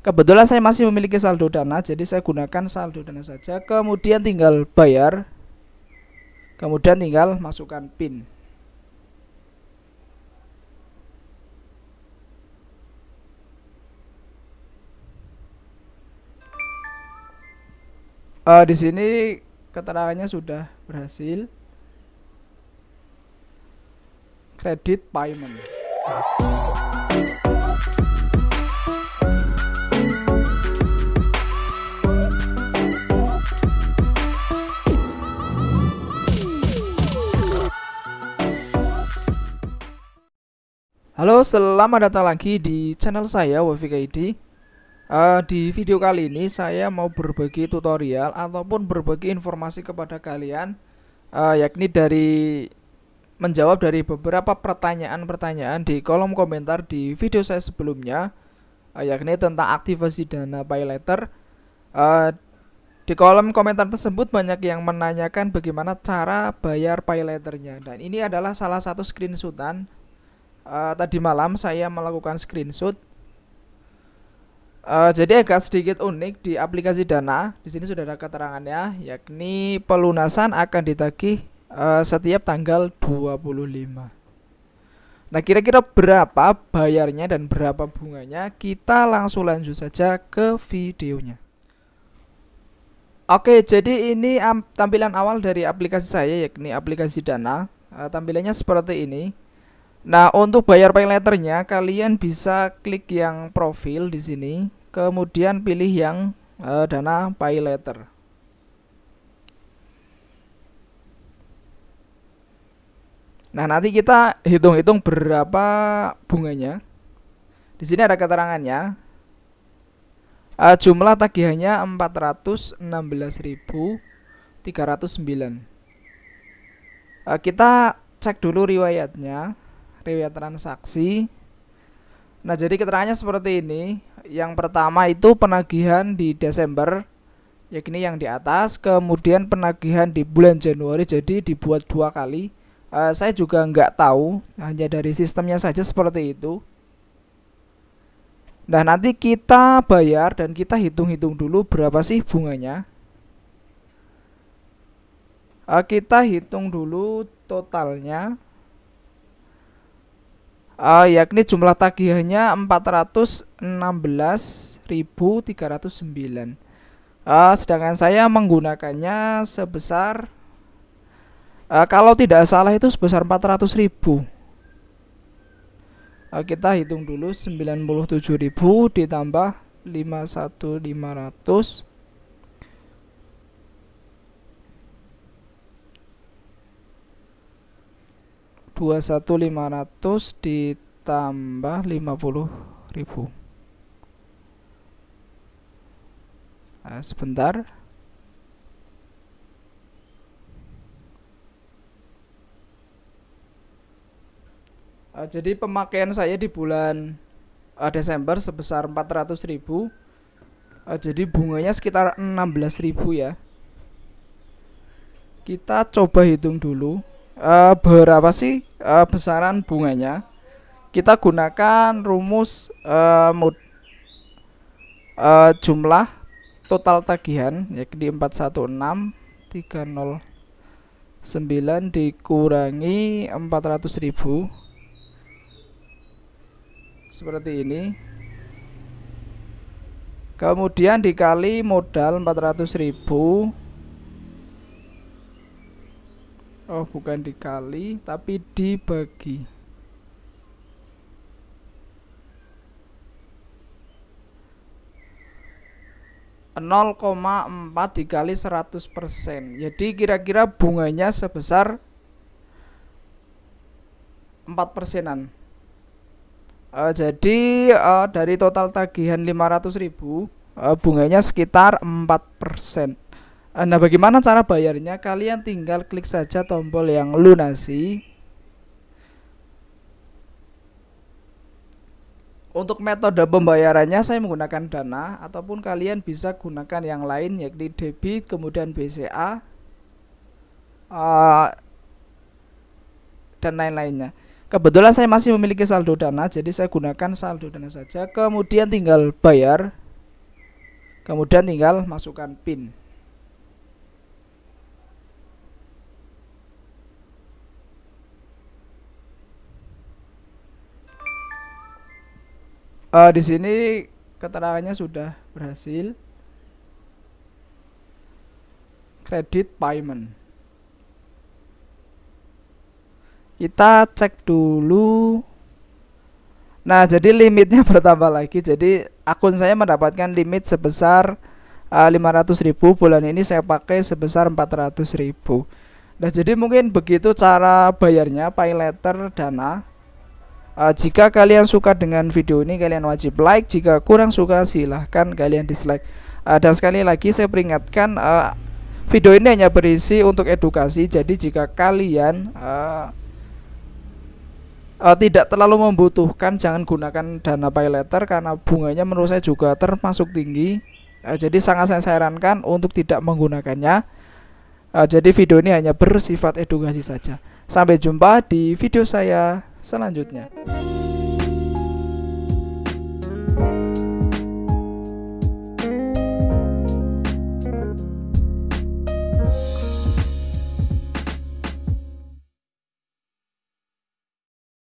Kebetulan saya masih memiliki saldo dana, jadi saya gunakan saldo dana saja. Kemudian tinggal bayar. Kemudian tinggal masukkan PIN. Uh, di sini keterangannya sudah berhasil. Kredit payment. Halo, selamat datang lagi di channel saya WFKID uh, eh, Di video kali ini saya mau berbagi tutorial ataupun berbagi informasi kepada kalian uh, Yakni dari menjawab dari beberapa pertanyaan-pertanyaan di kolom komentar di video saya sebelumnya uh, Yakni tentang aktivasi dana paylater uh, Di kolom komentar tersebut banyak yang menanyakan bagaimana cara bayar paylaternya Dan ini adalah salah satu screenshotan uh, tadi malam saya melakukan screenshot. Uh, jadi agak sedikit unik di aplikasi Dana. Di sini sudah ada keterangannya, yakni pelunasan akan ditagih uh, setiap tanggal 25. Nah, kira-kira berapa bayarnya dan berapa bunganya? Kita langsung lanjut saja ke videonya. Oke, jadi ini tampilan awal dari aplikasi saya yakni aplikasi Dana. Uh, tampilannya seperti ini. Nah, untuk bayar pay letternya kalian bisa klik yang profil di sini, kemudian pilih yang e, dana pay letter. Nah, nanti kita hitung-hitung berapa bunganya. Di sini ada keterangannya. E, jumlah tagihannya 416.309. Eh, kita cek dulu riwayatnya riwayat transaksi. Nah, jadi keterangannya seperti ini. Yang pertama itu penagihan di Desember, yakni yang di atas, kemudian penagihan di bulan Januari, jadi dibuat dua kali. Uh, saya juga nggak tahu, hanya dari sistemnya saja seperti itu. Nah, nanti kita bayar dan kita hitung-hitung dulu berapa sih bunganya. Eh, kita hitung dulu totalnya uh, yakni jumlah tagihannya 416.309. Uh, eh, sedangkan saya menggunakannya sebesar uh, kalau tidak salah itu sebesar 400.000. Uh, kita hitung dulu 97.000 ditambah 51500 21500 ditambah 50000 nah, eh, sebentar uh, jadi pemakaian saya di bulan uh, Desember sebesar 400000 uh, jadi bunganya sekitar 16000 ya kita coba hitung dulu uh, berapa sih uh, besaran bunganya kita gunakan rumus uh, eh, mod, uh, eh, jumlah total tagihan yakni 416309 dikurangi 400.000 seperti ini kemudian dikali modal 400.000 Oh, bukan dikali, tapi dibagi. nol koma empat dikali seratus persen jadi kira-kira bunganya sebesar empat persenan uh, jadi uh, dari total tagihan 500 ribu uh, bunganya sekitar 4 persen Eh, nah, bagaimana cara bayarnya? Kalian tinggal klik saja tombol yang lunasi. Untuk metode pembayarannya saya menggunakan Dana ataupun kalian bisa gunakan yang lain yakni debit kemudian BCA uh, eh, dan lain-lainnya. Kebetulan saya masih memiliki saldo Dana jadi saya gunakan saldo Dana saja. Kemudian tinggal bayar. Kemudian tinggal masukkan PIN. uh, di sini keterangannya sudah berhasil Kredit payment kita cek dulu nah jadi limitnya bertambah lagi jadi akun saya mendapatkan limit sebesar uh, ribu. bulan ini saya pakai sebesar ribu. nah jadi mungkin begitu cara bayarnya pay letter dana Uh, jika kalian suka dengan video ini, kalian wajib like. Jika kurang suka, silahkan kalian dislike. Uh, dan sekali lagi, saya peringatkan, uh, video ini hanya berisi untuk edukasi. Jadi, jika kalian uh, uh, tidak terlalu membutuhkan, jangan gunakan dana pay letter karena bunganya menurut saya juga termasuk tinggi. Uh, jadi, sangat saya sarankan untuk tidak menggunakannya. Uh, jadi, video ini hanya bersifat edukasi saja. Sampai jumpa di video saya selanjutnya.